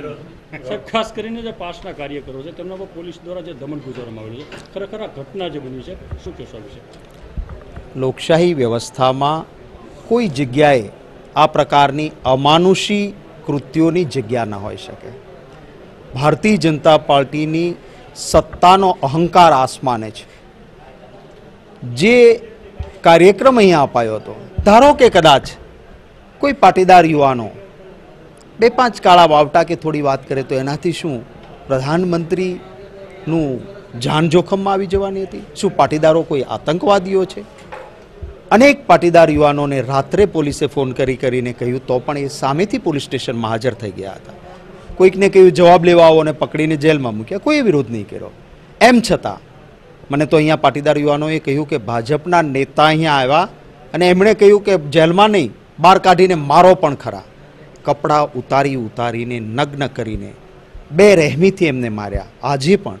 કર્યો સાહેબ ખાસ કરીને જે પાસના કાર્યકરો છે તેમના પોલીસ દ્વારા જે દમન ગુજારવામાં આવેલું છે ખરેખર આ ઘટના જે બની છે શું કહેશો વિશે લોકશાહી વ્યવસ્થામાં કોઈ જગ્યાએ આ પ્રકારની અમાનુષી કૃત્યોની જગ્યા ન હોઈ શકે ભારતીય જનતા પાર્ટીની સત્તાનો અહંકાર આસમાને છે જે કાર્યક્રમ અહીંયા અપાયો હતો ધારો કે કદાચ કોઈ પાટીદાર યુવાનો બે પાંચ કાળા વાવટા કે થોડી વાત કરે તો એનાથી શું પ્રધાનમંત્રીનું જાન જોખમમાં આવી જવાની હતી શું પાટીદારો કોઈ આતંકવાદીઓ છે અનેક પાટીદાર યુવાનોને રાત્રે પોલીસે ફોન કરી કરીને કહ્યું તો પણ એ સામેથી પોલીસ સ્ટેશનમાં હાજર થઈ ગયા હતા કોઈકને કહ્યું જવાબ લેવા આવો અને પકડીને જેલમાં મૂક્યા કોઈ વિરોધ નહીં કર્યો એમ છતાં મને તો અહીંયા પાટીદાર યુવાનોએ કહ્યું કે ભાજપના નેતા અહીંયા આવ્યા અને એમણે કહ્યું કે જેલમાં નહીં બહાર કાઢીને મારો પણ ખરા કપડાં ઉતારી ઉતારીને નગ્ન કરીને બે રહેમીથી એમને માર્યા આજે પણ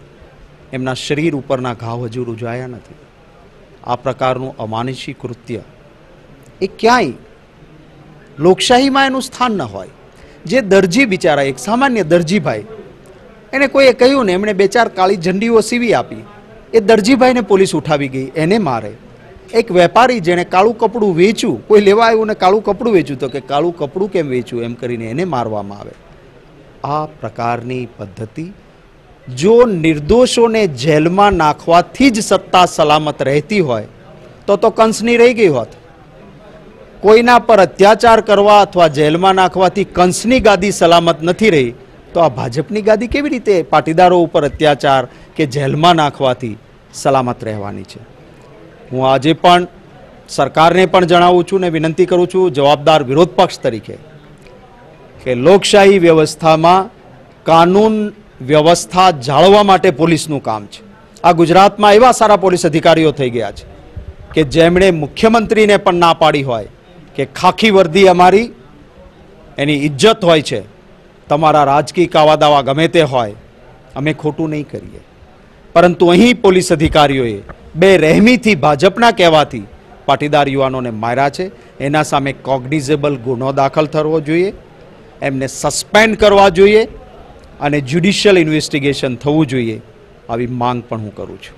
એમના શરીર ઉપરના ઘાવ હજુ રૂજાયા નથી આ પ્રકારનું અમાનુષી કૃત્ય એ ક્યાંય લોકશાહીમાં એનું સ્થાન ન હોય જે દરજી બિચારા એક સામાન્ય દરજીભાઈ એને કોઈએ કહ્યું ને એમણે બે ચાર કાળી ઝંડીઓ સીવી આપી એ દરજીભાઈને પોલીસ ઉઠાવી ગઈ એને મારે એક વેપારી જેણે કાળું કપડું વેચ્યું કોઈ લેવા આવ્યું ને કાળું કપડું વેચ્યું તો કે કાળું કપડું કેમ વેચ્યું એમ કરીને એને મારવામાં આવે આ પ્રકારની પદ્ધતિ જો નિર્દોષોને જેલમાં નાખવાથી જ સત્તા સલામત રહેતી હોય તો તો કંસની રહી ગઈ હોત કોઈના પર અત્યાચાર કરવા અથવા જેલમાં નાખવાથી કંસની ગાદી સલામત નથી રહી તો આ ભાજપની ગાદી કેવી રીતે પાટીદારો ઉપર અત્યાચાર કે જેલમાં નાખવાથી સલામત રહેવાની છે હું આજે પણ સરકારને પણ જણાવું છું ને વિનંતી કરું છું જવાબદાર વિરોધ પક્ષ તરીકે કે લોકશાહી વ્યવસ્થામાં કાનૂન વ્યવસ્થા જાળવવા માટે પોલીસનું કામ છે આ ગુજરાતમાં એવા સારા પોલીસ અધિકારીઓ થઈ ગયા છે કે જેમણે મુખ્યમંત્રીને પણ ના પાડી હોય કે ખાખી વર્દી અમારી એની ઇજ્જત હોય છે તમારા રાજકીય કાવાદાવા ગમે તે હોય અમે ખોટું નહીં કરીએ પરંતુ અહીં પોલીસ અધિકારીઓએ બે રહેમીથી ભાજપના કહેવાથી પાટીદાર યુવાનોને માર્યા છે એના સામે કોગ્નિઝેબલ ગુનો દાખલ થવો જોઈએ એમને સસ્પેન્ડ કરવા જોઈએ અને જ્યુડિશિયલ ઇન્વેસ્ટિગેશન થવું જોઈએ આવી માંગ પણ હું કરું છું